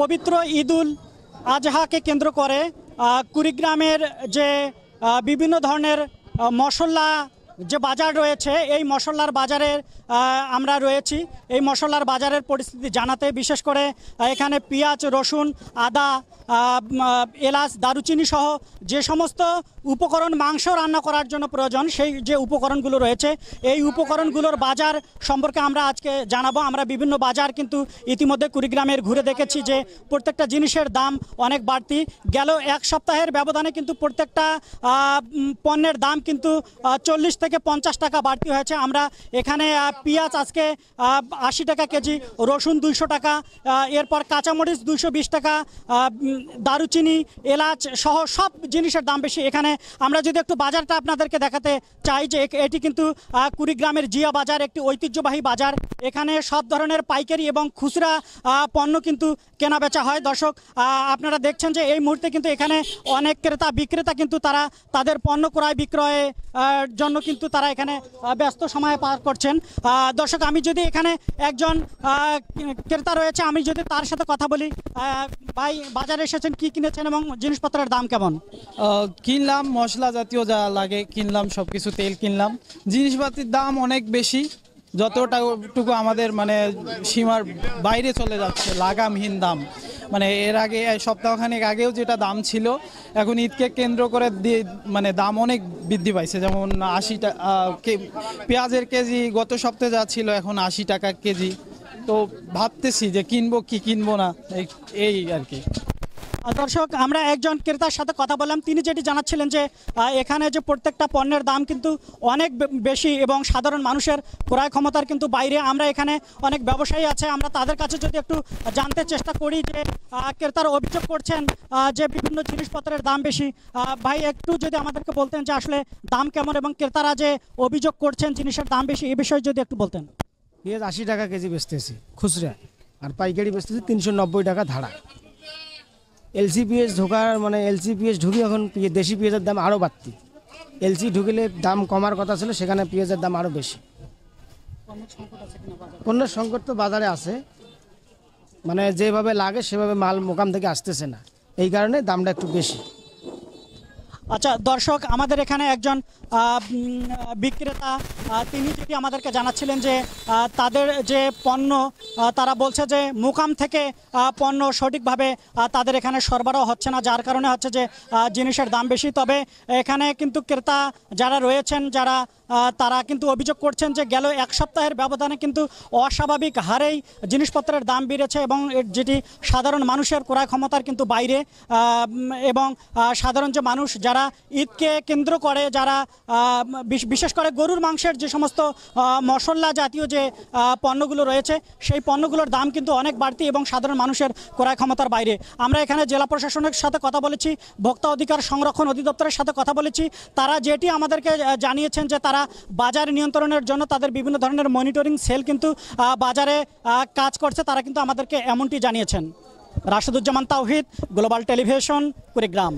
পবিত্র ইদুল আজহাকে কেন্দ্র করে কুড়িগ্রামের যে বিভিন্ন ধরনের মশলা যে বাজার রয়েছে এই মশলার বাজারের আমরা রয়েছি এই মশলার বাজারের পরিস্থিতি জানাতে বিশেষ করে এখানে পেঁয়াজ রসুন আদা এলাচ দারুচিনি সহ যে সমস্ত উপকরণ মাংস রান্না করার জন্য প্রয়োজন সেই যে উপকরণগুলো রয়েছে এই উপকরণগুলোর বাজার সম্পর্কে আমরা আজকে জানাবো আমরা বিভিন্ন বাজার কিন্তু ইতিমধ্যে কুড়িগ্রামের ঘুরে দেখেছি যে প্রত্যেকটা জিনিসের দাম অনেক বাড়তি গেল এক সপ্তাহের ব্যবধানে কিন্তু প্রত্যেকটা পণ্যের দাম কিন্তু চল্লিশ থেকে পঞ্চাশ টাকা বাড়তি হয়েছে আমরা এখানে পেঁয়াজ আজকে আশি টাকা কেজি রসুন দুইশো টাকা এরপর কাঁচামরিচ দুইশো বিশ টাকা দারুচিনি এলাচ সহ সব জিনিসের দাম বেশি এখানে আমরা যদি একটু বাজারটা আপনাদেরকে দেখাতে চাই যে এটি কিন্তু কুড়িগ্রামের জিয়া বাজার একটি ঐতিহ্যবাহী বাজার এখানে সব ধরনের পাইকারি এবং খুচরা পণ্য কিন্তু কেনা বেচা হয় দর্শক আপনারা দেখছেন যে এই মুহূর্তে কিন্তু এখানে অনেক ক্রেতা বিক্রেতা কিন্তু তারা তাদের পণ্য ক্রয় বিক্রয়ের জন্য কিন্তু কিন্তু তারা এখানে ব্যস্ত সময় পার করছেন দর্শক আমি যদি এখানে একজন ক্রেতা রয়েছে আমি যদি তার সাথে কথা বলি ভাই বাজারে এসেছেন কি কিনেছেন এবং জিনিসপত্রের দাম কেমন কিনলাম মশলা জাতীয় যা লাগে কিনলাম সব কিছু তেল কিনলাম জিনিসপাতির দাম অনেক বেশি যতটাটুকু আমাদের মানে সীমার বাইরে চলে যাচ্ছে লাগামহীন দাম মানে এর আগে সপ্তাহখানেক আগেও যেটা দাম ছিল এখন ঈদকে কেন্দ্র করে মানে দাম অনেক বৃদ্ধি পাইছে যেমন আশি টাকা পেঁয়াজের কেজি গত সপ্তাহে যা ছিল এখন আশি টাকা কেজি তো ভাবতেছি যে কিনবো কি কিনবো না এই আর কি দর্শক আমরা একজন ক্রেতার সাথে কথা বললাম তিনি যেটি জানাচ্ছিলেন যে এখানে যে প্রত্যেকটা পণ্যের দাম কিন্তু অনেক বেশি এবং সাধারণ মানুষের ক্রয় ক্ষমতার কিন্তু বাইরে আমরা এখানে অনেক ব্যবসায়ী আছে আমরা তাদের কাছে যদি একটু জানতে চেষ্টা করি যে ক্রেতার অভিযোগ করছেন যে বিভিন্ন জিনিসপত্রের দাম বেশি ভাই একটু যদি আমাদেরকে বলতেন যে আসলে দাম কেমন এবং ক্রেতারা যে অভিযোগ করছেন জিনিসের দাম বেশি এ বিষয়ে যদি একটু বলতেন পেঁয়াজ আশি টাকা কেজি বেচতেছি খুচরা আর পাইকারি বেচতেছি তিনশো টাকা ধারা এলসিপিএস ঢোকার মানে এলসিপিএস ঢুকি এখন দেশি পেঁয়াজের দাম আরও বাড়তি এলসি ঢুকিলে দাম কমার কথা ছিল সেখানে পেঁয়াজের দাম আরও বেশি পণ্যের সংকট তো বাজারে আছে মানে যেভাবে লাগে সেভাবে মাল মোকাম থেকে আসতেছে না এই কারণে দামটা একটু বেশি আচ্ছা দর্শক আমাদের এখানে একজন বিক্রেতা তিনি যদি আমাদেরকে জানাচ্ছিলেন যে তাদের যে পণ্য তারা বলছে যে মুকাম থেকে পণ্য সঠিকভাবে তাদের এখানে সরবরাহ হচ্ছে না যার কারণে হচ্ছে যে জিনিসের দাম বেশি তবে এখানে কিন্তু ক্রেতা যারা রয়েছেন যারা তারা কিন্তু অভিযোগ করছেন যে গেল এক সপ্তাহের ব্যবধানে কিন্তু অস্বাভাবিক হারেই জিনিসপত্রের দাম বেড়েছে এবং যেটি সাধারণ মানুষের ক্রয় ক্ষমতার কিন্তু বাইরে এবং সাধারণ যে মানুষ যারা যারা ঈদকে কেন্দ্র করে যারা বিশেষ করে গরুর মাংসের যে সমস্ত মশলা জাতীয় যে পণ্যগুলো রয়েছে সেই পণ্যগুলোর দাম কিন্তু অনেক বাড়তি এবং সাধারণ মানুষের ক্রয় ক্ষমতার বাইরে আমরা এখানে জেলা প্রশাসনের সাথে কথা বলেছি ভোক্তা অধিকার সংরক্ষণ অধিদপ্তরের সাথে কথা বলেছি তারা যেটি আমাদেরকে জানিয়েছেন যে তারা বাজার নিয়ন্ত্রণের জন্য তাদের বিভিন্ন ধরনের মনিটরিং সেল কিন্তু বাজারে কাজ করছে তারা কিন্তু আমাদেরকে এমনটি জানিয়েছেন রাশেদুজ্জামান তাওহিদ গ্লোবাল টেলিভিশন কুড়িগ্রাম